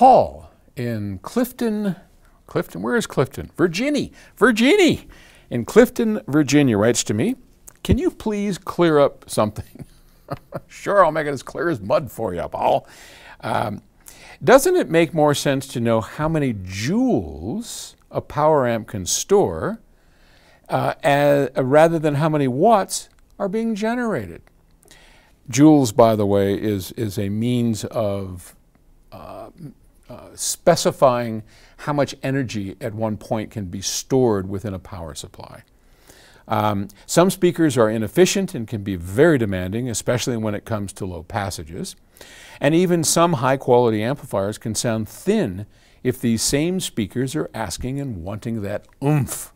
Paul in Clifton, Clifton, where is Clifton? Virginia, Virginia, in Clifton, Virginia writes to me, can you please clear up something? sure, I'll make it as clear as mud for you, Paul. Um, doesn't it make more sense to know how many joules a power amp can store uh, as, uh, rather than how many watts are being generated? Joules, by the way, is, is a means of uh, specifying how much energy at one point can be stored within a power supply. Um, some speakers are inefficient and can be very demanding, especially when it comes to low passages. And even some high quality amplifiers can sound thin if these same speakers are asking and wanting that oomph.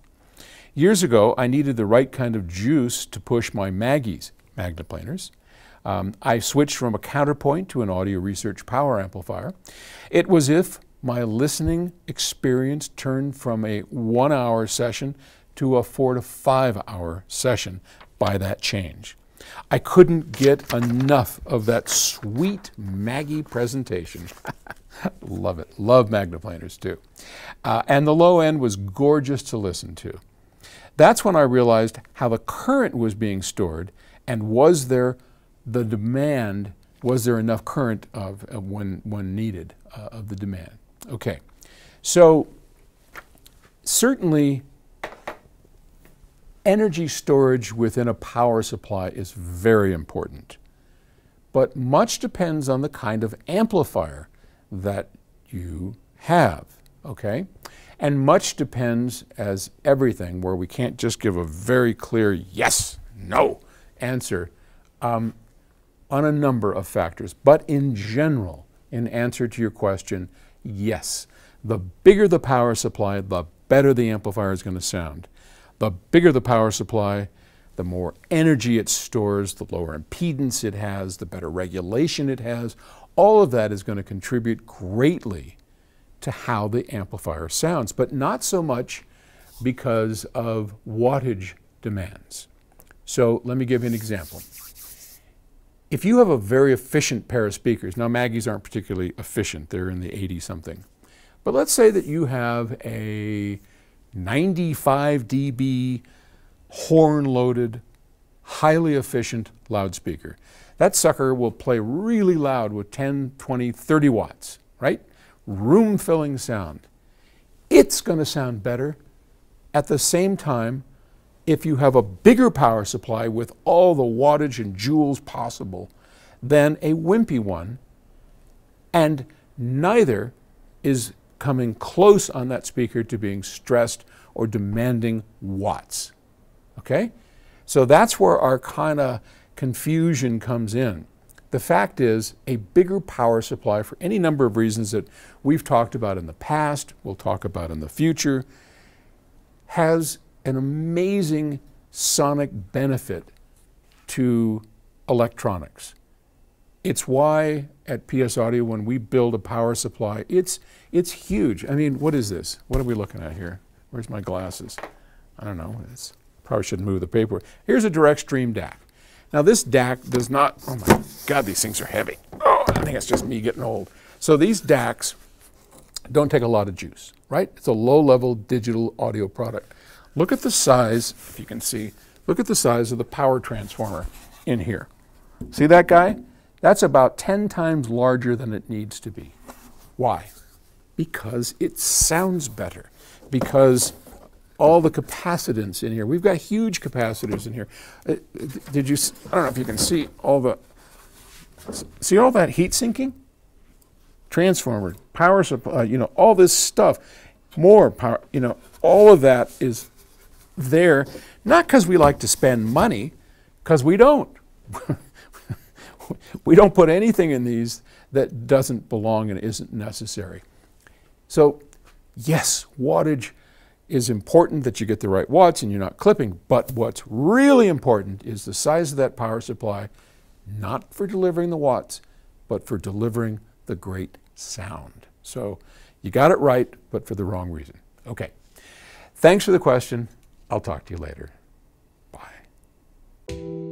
Years ago, I needed the right kind of juice to push my Maggie's magnaplaners. Um, I switched from a counterpoint to an audio research power amplifier. It was if my listening experience turned from a one hour session to a four to five hour session by that change. I couldn't get enough of that sweet Maggie presentation. Love it. Love magnoplaners too. Uh, and the low end was gorgeous to listen to. That's when I realized how the current was being stored and was there the demand, was there enough current of, of when, when needed uh, of the demand? Okay, so certainly energy storage within a power supply is very important, but much depends on the kind of amplifier that you have, okay? And much depends, as everything, where we can't just give a very clear yes, no answer. Um, on a number of factors. But in general, in answer to your question, yes. The bigger the power supply, the better the amplifier is going to sound. The bigger the power supply, the more energy it stores, the lower impedance it has, the better regulation it has. All of that is going to contribute greatly to how the amplifier sounds, but not so much because of wattage demands. So let me give you an example if you have a very efficient pair of speakers, now Maggie's aren't particularly efficient, they're in the 80 something, but let's say that you have a 95 dB horn loaded, highly efficient loudspeaker. That sucker will play really loud with 10, 20, 30 watts, right? Room filling sound. It's going to sound better at the same time if you have a bigger power supply with all the wattage and joules possible than a wimpy one, and neither is coming close on that speaker to being stressed or demanding watts. Okay? So that's where our kind of confusion comes in. The fact is, a bigger power supply for any number of reasons that we've talked about in the past, we'll talk about in the future, has an amazing sonic benefit to electronics. It's why at PS Audio, when we build a power supply, it's, it's huge. I mean, what is this? What are we looking at here? Where's my glasses? I don't know. It's, probably shouldn't move the paper. Here's a direct stream DAC. Now this DAC does not, oh my God, these things are heavy. Oh, I think it's just me getting old. So these DACs don't take a lot of juice, right? It's a low level digital audio product. Look at the size, if you can see, look at the size of the power transformer in here. See that guy? That's about 10 times larger than it needs to be. Why? Because it sounds better. Because all the capacitance in here. We've got huge capacitors in here. Uh, did you, I don't know if you can see all the, see all that heat sinking? Transformer, power supply, you know, all this stuff, more power, you know, all of that is there, not because we like to spend money, because we don't. we don't put anything in these that doesn't belong and isn't necessary. So, yes, wattage is important that you get the right watts and you're not clipping, but what's really important is the size of that power supply, not for delivering the watts, but for delivering the great sound. So, you got it right, but for the wrong reason. Okay. Thanks for the question. I'll talk to you later. Bye.